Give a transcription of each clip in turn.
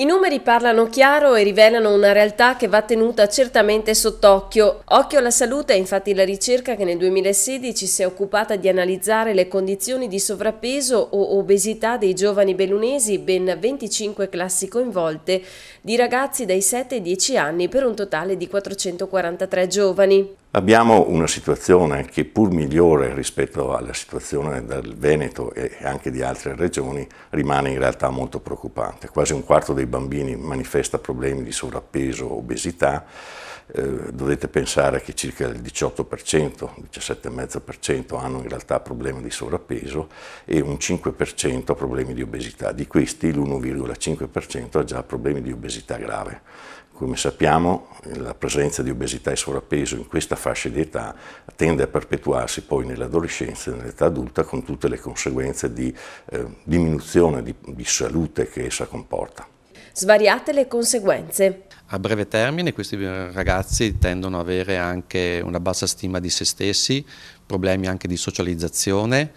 I numeri parlano chiaro e rivelano una realtà che va tenuta certamente sott'occhio. Occhio alla salute è infatti la ricerca che nel 2016 si è occupata di analizzare le condizioni di sovrappeso o obesità dei giovani bellunesi, ben 25 classi coinvolte, di ragazzi dai 7 ai 10 anni per un totale di 443 giovani. Abbiamo una situazione che pur migliore rispetto alla situazione del Veneto e anche di altre regioni rimane in realtà molto preoccupante. Quasi un quarto dei bambini manifesta problemi di sovrappeso o obesità, eh, dovete pensare che circa il 18%, 17,5% hanno in realtà problemi di sovrappeso e un 5% ha problemi di obesità. Di questi l'1,5% ha già problemi di obesità grave. Come sappiamo la presenza di obesità e sovrappeso in questa fascia di età tende a perpetuarsi poi nell'adolescenza e nell'età adulta con tutte le conseguenze di eh, diminuzione di, di salute che essa comporta. Svariate le conseguenze. A breve termine questi eh, ragazzi tendono ad avere anche una bassa stima di se stessi, problemi anche di socializzazione,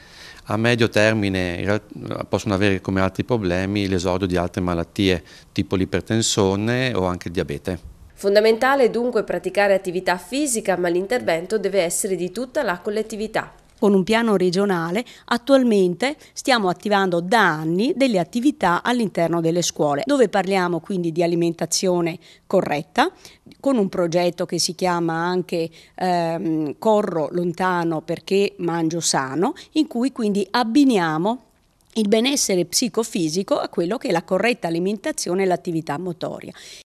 a medio termine possono avere come altri problemi l'esordio di altre malattie tipo l'ipertensione o anche il diabete. Fondamentale dunque praticare attività fisica, ma l'intervento deve essere di tutta la collettività con un piano regionale, attualmente stiamo attivando da anni delle attività all'interno delle scuole, dove parliamo quindi di alimentazione corretta, con un progetto che si chiama anche ehm, Corro lontano perché mangio sano, in cui quindi abbiniamo il benessere psicofisico a quello che è la corretta alimentazione e l'attività motoria.